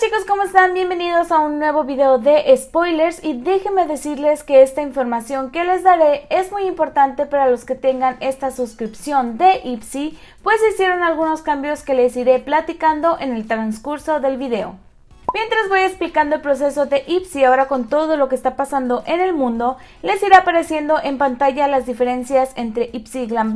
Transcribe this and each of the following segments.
chicos, ¿cómo están? Bienvenidos a un nuevo video de spoilers y déjenme decirles que esta información que les daré es muy importante para los que tengan esta suscripción de Ipsy, pues hicieron algunos cambios que les iré platicando en el transcurso del video. Mientras voy explicando el proceso de Ipsy ahora con todo lo que está pasando en el mundo, les irá apareciendo en pantalla las diferencias entre IPSI Ipsy Glam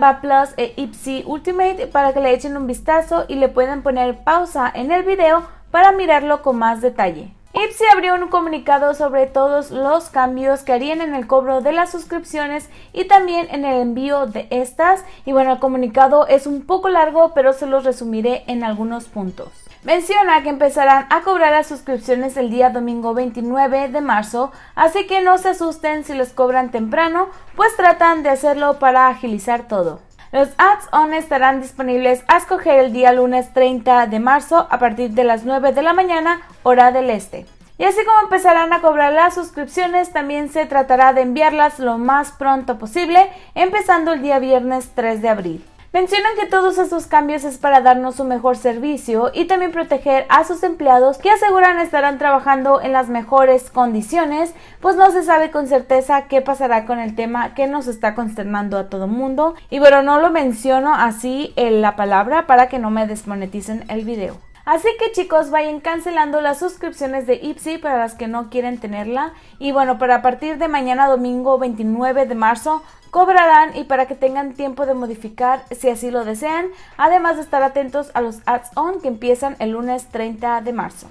Bag Plus e Ipsy Ultimate para que le echen un vistazo y le puedan poner pausa en el video para mirarlo con más detalle. Ipsy abrió un comunicado sobre todos los cambios que harían en el cobro de las suscripciones y también en el envío de estas. Y bueno, el comunicado es un poco largo, pero se los resumiré en algunos puntos. Menciona que empezarán a cobrar las suscripciones el día domingo 29 de marzo, así que no se asusten si les cobran temprano, pues tratan de hacerlo para agilizar todo. Los ads on estarán disponibles a escoger el día lunes 30 de marzo a partir de las 9 de la mañana, hora del este. Y así como empezarán a cobrar las suscripciones, también se tratará de enviarlas lo más pronto posible, empezando el día viernes 3 de abril. Mencionan que todos estos cambios es para darnos un mejor servicio y también proteger a sus empleados que aseguran estarán trabajando en las mejores condiciones, pues no se sabe con certeza qué pasará con el tema que nos está consternando a todo mundo. Y bueno, no lo menciono así en eh, la palabra para que no me desmoneticen el video. Así que chicos, vayan cancelando las suscripciones de Ipsy para las que no quieren tenerla. Y bueno, para partir de mañana domingo 29 de marzo cobrarán y para que tengan tiempo de modificar si así lo desean, además de estar atentos a los ads on que empiezan el lunes 30 de marzo.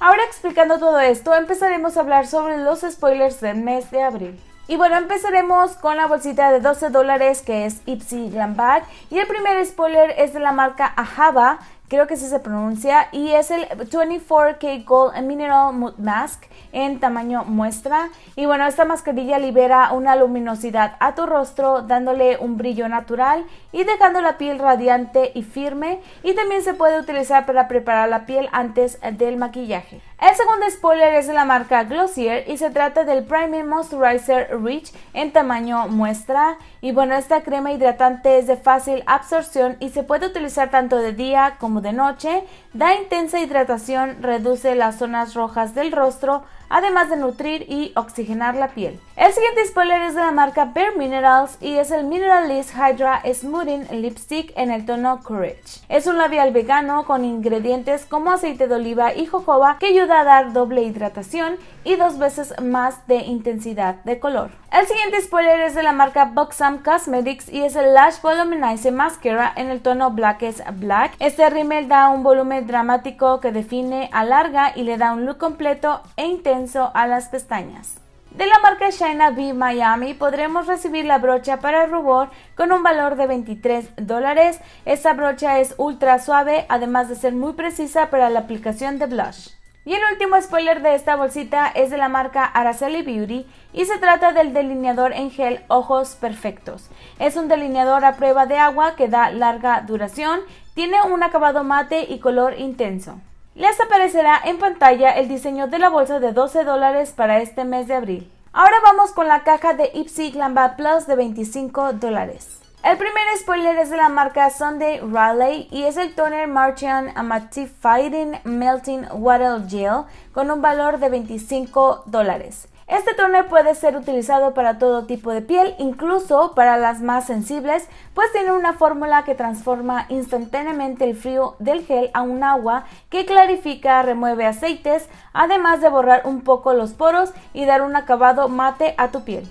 Ahora explicando todo esto, empezaremos a hablar sobre los spoilers del mes de abril. Y bueno, empezaremos con la bolsita de 12 dólares que es Ipsy Glam Bag. Y el primer spoiler es de la marca Ahava, creo que sí se pronuncia, y es el 24K Gold Mineral Mask en tamaño muestra. Y bueno, esta mascarilla libera una luminosidad a tu rostro dándole un brillo natural y dejando la piel radiante y firme y también se puede utilizar para preparar la piel antes del maquillaje. El segundo spoiler es de la marca Glossier y se trata del Primer Moisturizer Rich en tamaño muestra y bueno esta crema hidratante es de fácil absorción y se puede utilizar tanto de día como de noche, da intensa hidratación, reduce las zonas rojas del rostro, además de nutrir y oxigenar la piel. El siguiente spoiler es de la marca Bare Minerals y es el Mineralist Hydra Smoothing Lipstick en el tono Courage. Es un labial vegano con ingredientes como aceite de oliva y jojoba que ayuda a dar doble hidratación y dos veces más de intensidad de color. El siguiente spoiler es de la marca Boxam Cosmetics y es el Lash Voluminize Mascara en el tono Blackest Black. Este rímel da un volumen dramático que define, alarga y le da un look completo e intenso a las pestañas. De la marca China B Miami podremos recibir la brocha para rubor con un valor de 23 dólares. Esta brocha es ultra suave, además de ser muy precisa para la aplicación de blush. Y el último spoiler de esta bolsita es de la marca Araceli Beauty y se trata del delineador en gel Ojos Perfectos. Es un delineador a prueba de agua que da larga duración, tiene un acabado mate y color intenso. Les aparecerá en pantalla el diseño de la bolsa de 12 dólares para este mes de abril. Ahora vamos con la caja de Ipsy Glamba Plus de 25 dólares. El primer spoiler es de la marca Sunday Raleigh y es el toner Martian Mattifying Melting Water Gel con un valor de 25 dólares. Este toner puede ser utilizado para todo tipo de piel, incluso para las más sensibles, pues tiene una fórmula que transforma instantáneamente el frío del gel a un agua que clarifica, remueve aceites, además de borrar un poco los poros y dar un acabado mate a tu piel.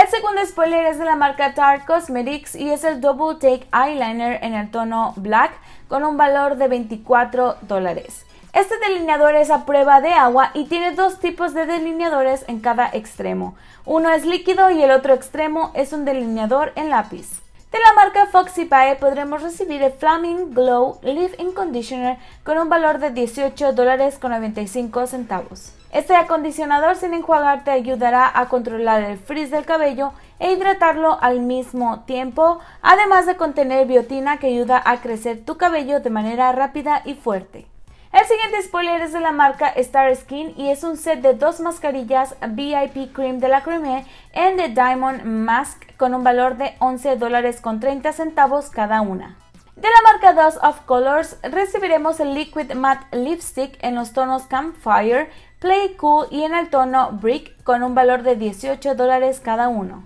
El segundo spoiler es de la marca Tarte Cosmetics y es el Double Take Eyeliner en el tono black con un valor de 24 dólares. Este delineador es a prueba de agua y tiene dos tipos de delineadores en cada extremo. Uno es líquido y el otro extremo es un delineador en lápiz. De la marca Foxy Pie podremos recibir el Flaming Glow Leave-In Conditioner con un valor de $18.95 dólares con centavos. Este acondicionador sin enjuagar te ayudará a controlar el frizz del cabello e hidratarlo al mismo tiempo, además de contener biotina que ayuda a crecer tu cabello de manera rápida y fuerte. El siguiente spoiler es de la marca Star Skin y es un set de dos mascarillas VIP Cream de la Creme en The Diamond Mask con un valor de 11 dólares con 30 centavos cada una. De la marca Dust of Colors recibiremos el Liquid Matte Lipstick en los tonos Campfire, Play Cool y en el tono Brick con un valor de 18 dólares cada uno.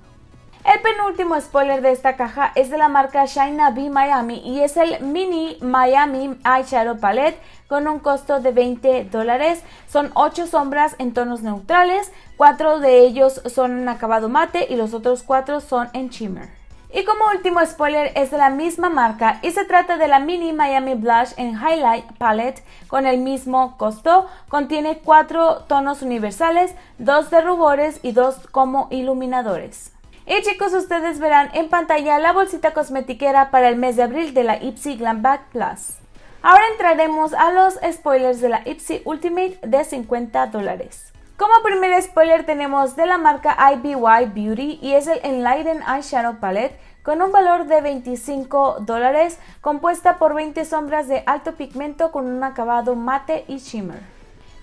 El penúltimo spoiler de esta caja es de la marca China B Miami y es el Mini Miami Eyeshadow Palette con un costo de 20 dólares. Son 8 sombras en tonos neutrales, 4 de ellos son en acabado mate y los otros 4 son en shimmer. Y como último spoiler es de la misma marca y se trata de la Mini Miami Blush en Highlight Palette con el mismo costo. Contiene cuatro tonos universales, dos de rubores y dos como iluminadores. Y chicos, ustedes verán en pantalla la bolsita cosmetiquera para el mes de abril de la Ipsy Glam Bag Plus. Ahora entraremos a los spoilers de la Ipsy Ultimate de 50 dólares. Como primer spoiler tenemos de la marca IBY Beauty y es el Enlighten Eyeshadow Palette con un valor de 25 dólares, compuesta por 20 sombras de alto pigmento con un acabado mate y shimmer.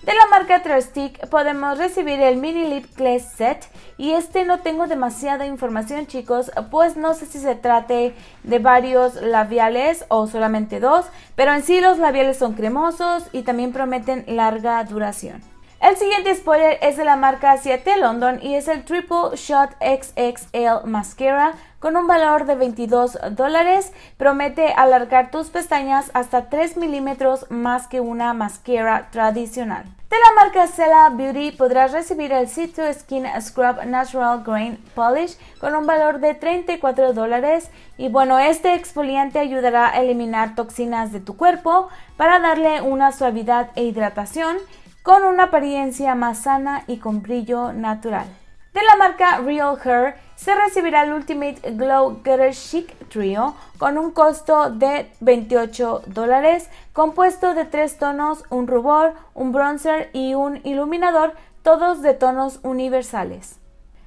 De la marca stick podemos recibir el Mini Lip Gloss Set y este no tengo demasiada información chicos, pues no sé si se trate de varios labiales o solamente dos, pero en sí los labiales son cremosos y también prometen larga duración. El siguiente spoiler es de la marca 7 London y es el Triple Shot XXL Mascara con un valor de 22 dólares. Promete alargar tus pestañas hasta 3 milímetros más que una mascara tradicional. De la marca Cella Beauty podrás recibir el 2 Skin Scrub Natural Grain Polish con un valor de 34 dólares. Y bueno, este exfoliante ayudará a eliminar toxinas de tu cuerpo para darle una suavidad e hidratación con una apariencia más sana y con brillo natural. De la marca Real Hair se recibirá el Ultimate Glow Getter Chic Trio con un costo de 28 dólares, compuesto de tres tonos, un rubor, un bronzer y un iluminador, todos de tonos universales.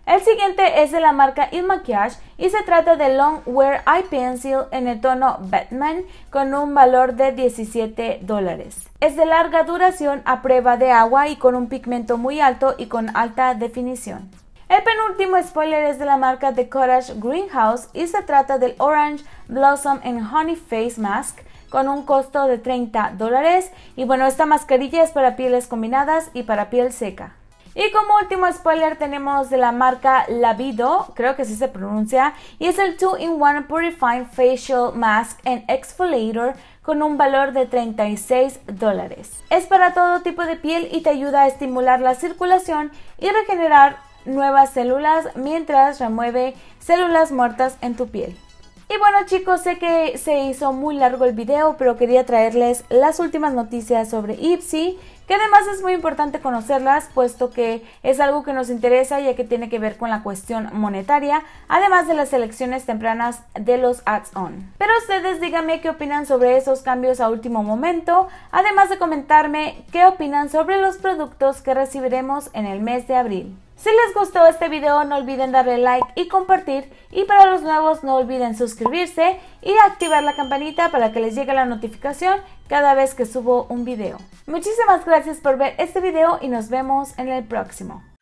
El siguiente es de la marca Il Maquillage y se trata de Long Wear Eye Pencil en el tono Batman con un valor de 17 dólares. Es de larga duración a prueba de agua y con un pigmento muy alto y con alta definición. El penúltimo spoiler es de la marca The Courage Greenhouse y se trata del Orange Blossom and Honey Face Mask con un costo de 30 dólares. Y bueno, esta mascarilla es para pieles combinadas y para piel seca. Y como último spoiler tenemos de la marca Labido, creo que así se pronuncia, y es el 2-in-1 Purifying Facial Mask and Exfoliator con un valor de 36 dólares. Es para todo tipo de piel y te ayuda a estimular la circulación y regenerar nuevas células mientras remueve células muertas en tu piel. Y bueno chicos, sé que se hizo muy largo el video, pero quería traerles las últimas noticias sobre Ipsy, que además es muy importante conocerlas, puesto que es algo que nos interesa ya que tiene que ver con la cuestión monetaria, además de las elecciones tempranas de los ads-on. Pero ustedes díganme qué opinan sobre esos cambios a último momento, además de comentarme qué opinan sobre los productos que recibiremos en el mes de abril. Si les gustó este video no olviden darle like y compartir y para los nuevos no olviden suscribirse y activar la campanita para que les llegue la notificación cada vez que subo un video. Muchísimas gracias por ver este video y nos vemos en el próximo.